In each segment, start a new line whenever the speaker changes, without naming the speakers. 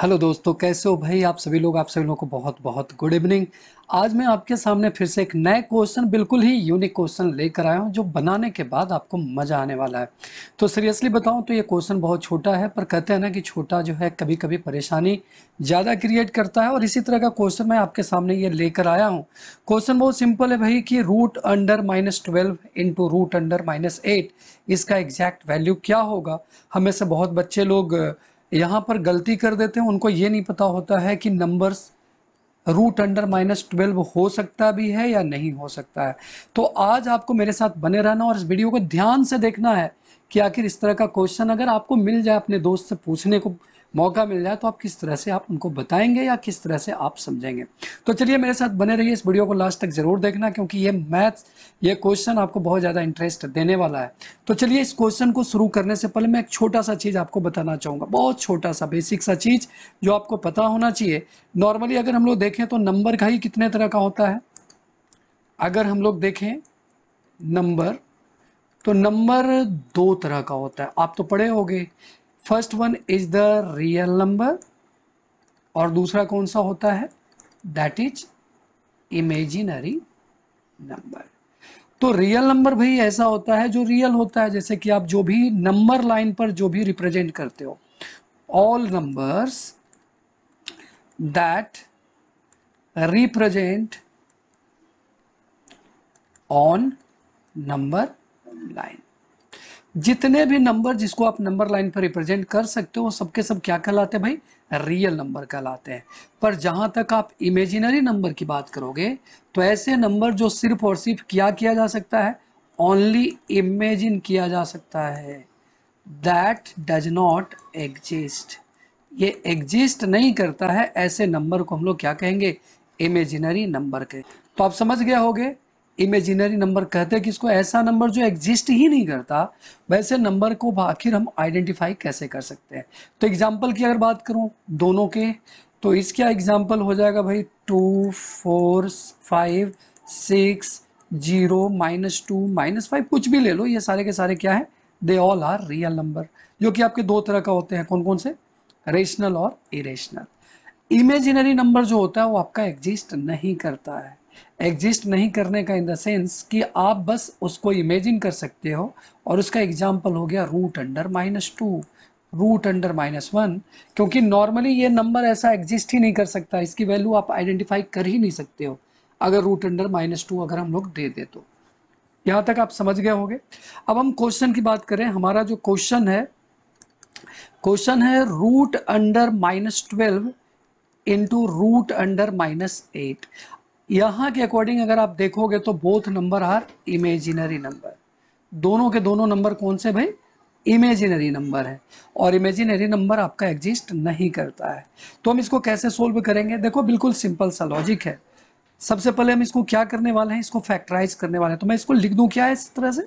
hello दोस्तों कैसे हो भाई आप सभी लोग आप सभी लोगों को बहुत बहुत गुड इवनिंग आज मैं आपके सामने फिर से एक नए क्वेश्चन बिल्कुल ही यूनिक क्वेश्चन लेकर आया हूँ जो बनाने के बाद आपको मज़ा आने वाला है तो सीरियसली बताऊँ तो ये क्वेश्चन बहुत छोटा है पर कहते हैं ना कि छोटा जो है कभी कभी परेशानी ज़्यादा क्रिएट करता है और इसी तरह का क्वेश्चन मैं आपके सामने ये लेकर आया हूँ क्वेश्चन बहुत सिंपल है भाई कि root under minus twelve into root under minus eight इसका एग्जैक्ट वैल्यू क्या होगा हमें से बहुत बच्चे लोग यहाँ पर गलती कर देते हैं उनको ये नहीं पता होता है कि numbers root under minus twelve हो सकता भी है या नहीं हो सकता है तो आज आपको मेरे साथ बने रहना और इस वीडियो को ध्यान से देखना है कि आखिर इस तरह का क्वेश्चन अगर आपको मिल जाए अपने दोस्त से पूछने को मौका मिल जाए तो आप किस तरह से आप उनको बताएंगे या किस तरह से आप समझेंगे तो चलिए मेरे साथ बने रहिए इस वीडियो को लास्ट तक ज़रूर देखना क्योंकि ये मैथ ये क्वेश्चन आपको बहुत ज़्यादा इंटरेस्ट देने वाला है तो चलिए इस क्वेश्चन को शुरू करने से पहले मैं एक छोटा सा चीज़ आपको बताना चाहूँगा बहुत छोटा सा बेसिक सा चीज़ जो आपको पता होना चाहिए नॉर्मली अगर हम लोग देखें तो नंबर का ही कितने तरह का होता है अगर हम लोग देखें नंबर तो नंबर दो तरह का होता है आप तो पढ़े होंगे first one is the real number और दूसरा कौन सा होता है दैट इज इमेजिनरी नंबर तो रियल नंबर भाई ऐसा होता है जो रियल होता है जैसे कि आप जो भी नंबर लाइन पर जो भी रिप्रेजेंट करते हो all numbers that represent on number line जितने भी नंबर जिसको आप नंबर लाइन पर रिप्रेजेंट कर सकते हो सबके सब क्या कहलाते हैं भाई रियल नंबर कहलाते हैं पर जहां तक आप इमेजिनरी नंबर की बात करोगे तो ऐसे नंबर जो सिर्फ और सिर्फ क्या किया जा सकता है ओनली इमेजिन किया जा सकता है दैट डज नॉट एग्जिस्ट ये एग्जिस्ट नहीं करता है ऐसे नंबर को हम लोग क्या कहेंगे इमेजिनरी नंबर के तो आप समझ गए होगे इमेजिनरी नंबर कहते हैं कि इसको ऐसा नंबर जो एग्जिस्ट ही नहीं करता वैसे नंबर को आखिर हम आइडेंटिफाई कैसे कर सकते हैं तो एग्जाम्पल की अगर बात करूँ दोनों के तो इसका एग्जाम्पल हो जाएगा भाई two four five six zero minus two minus five कुछ भी ले लो ये सारे के सारे क्या है they all are real number जो कि आपके दो तरह का होते हैं कौन कौन से रेशनल और इरेशनल इमेजिनरी नंबर जो होता है वो आपका एग्जिस्ट नहीं करता है एग्जिस्ट नहीं करने का इन द सेंस कि आप बस उसको इमेजिन कर सकते हो और उसका एग्जाम्पल हो गया root under minus two root under minus one क्योंकि नॉर्मली ये नंबर ऐसा एग्जिस्ट ही नहीं कर सकता इसकी वैल्यू आप आइडेंटिफाई कर ही नहीं सकते हो अगर रूट अंडर माइनस टू अगर हम लोग दे दे तो यहाँ तक आप समझ गए होंगे अब हम क्वेश्चन की बात करें हमारा जो क्वेश्चन है क्वेश्चन है root under minus twelve into root under minus eight यहाँ के अकॉर्डिंग अगर आप देखोगे तो both number are imaginary number दोनों के दोनों नंबर कौन से भाई इमेजिनरी नंबर है और इमेजिनरी नंबर आपका एग्जिस्ट नहीं करता है तो हम इसको कैसे सोल्व करेंगे देखो बिल्कुल सिंपल सा लॉजिक है सबसे पहले हम इसको क्या करने वाले हैं इसको फैक्टराइज करने वाले हैं तो मैं इसको लिख दूं क्या है इस तरह से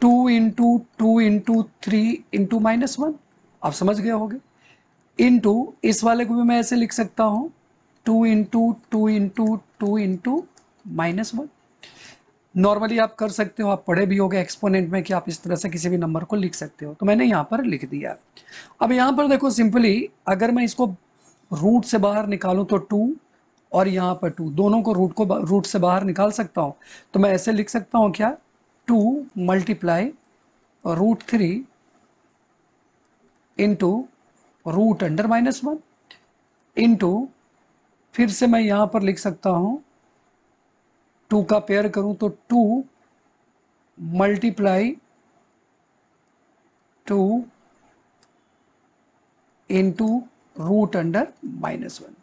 two into two into three into minus one आप समझ गए होगे इनटू इस वाले को भी मैं ऐसे लिख सकता हूं two into two into two into minus one normally आप कर सकते हो आप पढ़े भी गए एक्सपोनेंट में कि आप इस तरह से किसी भी नंबर को लिख सकते हो तो मैंने यहाँ पर लिख दिया अब यहाँ पर देखो सिंपली अगर मैं इसको रूट से बाहर निकालूँ तो टू और यहाँ पर टू दोनों को रूट को रूट से बाहर निकाल सकता हूँ तो मैं ऐसे लिख सकता हूँ क्या two multiply root three into root under minus one into फिर से मैं यहाँ पर लिख सकता हूँ टू का पेयर करूँ तो two multiply two into root under minus one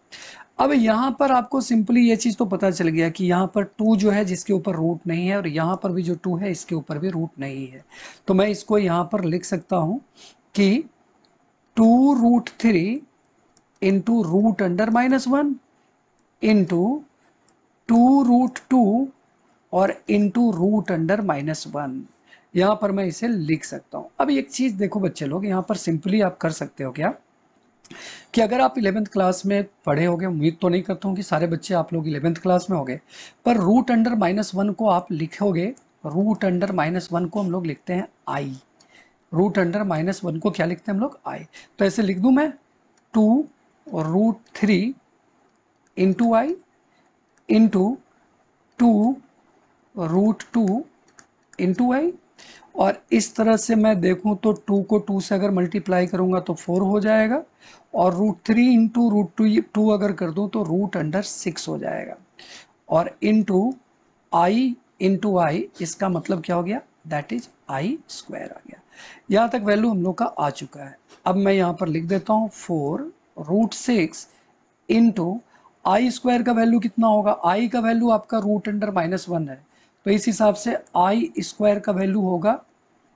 अब यहाँ पर आपको सिंपली ये चीज़ तो पता चल गया कि यहाँ पर टू जो है जिसके ऊपर रूट नहीं है और यहाँ पर भी जो टू है इसके ऊपर भी रूट नहीं है तो मैं इसको यहाँ पर लिख सकता हूँ कि two root three into root under minus one into two root two और into root under minus one यहाँ पर मैं इसे लिख सकता हूँ अब एक चीज़ देखो बच्चे लोग यहाँ पर सिंपली आप कर सकते हो क्या कि अगर आप इलेवेंथ क्लास में पढ़े होगे उम्मीद तो नहीं करता हूँ कि सारे बच्चे आप लोग इलेवेंथ क्लास में होंगे पर रूट अंडर माइनस वन को आप लिखोगे रूट अंडर माइनस वन को हम लोग लिखते हैं i root under minus one को क्या लिखते हैं हम लोग आई तो ऐसे लिख दूँ मैं टू और root three into i into 2 root two into i और इस तरह से मैं देखूं तो टू को टू से अगर मल्टीप्लाई करूंगा तो फोर हो जाएगा और root three into root two two अगर कर दूं तो रूट अंडर सिक्स हो जाएगा और इंटू आई इंटू आई इसका मतलब क्या हो गया दैट इज आई स्क्वायर आ गया यहाँ तक वैल्यू हम लोग का आ चुका है अब मैं यहाँ पर लिख देता हूँ four root six into i square का वैल्यू कितना होगा आई का वैल्यू आपका रूट अंडर माइनस वन है तो इस हिसाब से आई स्क्वायर का वैल्यू होगा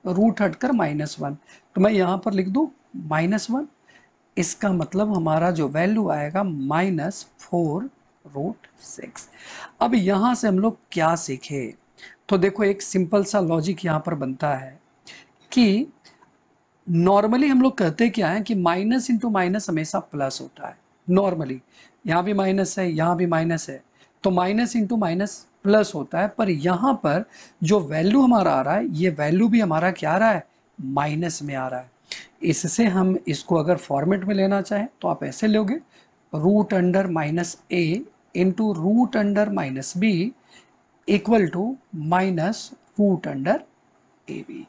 रूट हटकर माइनस वन तो मैं यहाँ पर लिख दूँ माइनस वन इसका मतलब हमारा जो वैल्यू आएगा माइनस फोर रूट सिक्स अब यहाँ से हम लोग क्या सीखे तो देखो एक सिंपल सा लॉजिक यहाँ पर बनता है कि नॉर्मली हम लोग कहते क्या है कि माइनस इंटू माइनस हमेशा प्लस होता है नॉर्मली यहाँ भी माइनस है यहाँ भी माइनस है तो माइनस इंटू माइनस प्लस होता है पर यहाँ पर जो वैल्यू हमारा आ रहा है ये वैल्यू भी हमारा क्या आ रहा है माइनस में आ रहा है इससे हम इसको अगर फॉर्मेट में लेना चाहें तो आप ऐसे लोगे root under minus a into root under minus b equal to minus root under a b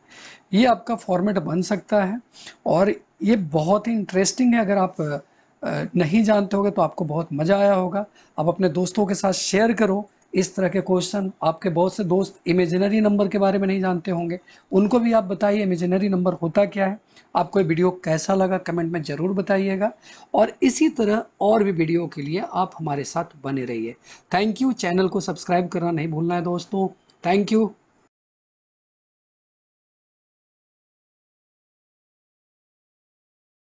ये आपका फॉर्मेट बन सकता है और ये बहुत ही इंटरेस्टिंग है अगर आप नहीं जानते होगे तो आपको बहुत मज़ा आया होगा आप अपने दोस्तों के साथ शेयर करो इस तरह के क्वेश्चन आपके बहुत से दोस्त इमेजिनरी नंबर के बारे में नहीं जानते होंगे उनको भी आप बताइए इमेजिनरी नंबर होता क्या है आपको ये वीडियो कैसा लगा कमेंट में ज़रूर बताइएगा और इसी तरह और भी वीडियो के लिए आप हमारे साथ बने रहिए थैंक यू चैनल को सब्सक्राइब करना नहीं भूलना है दोस्तों थैंक यू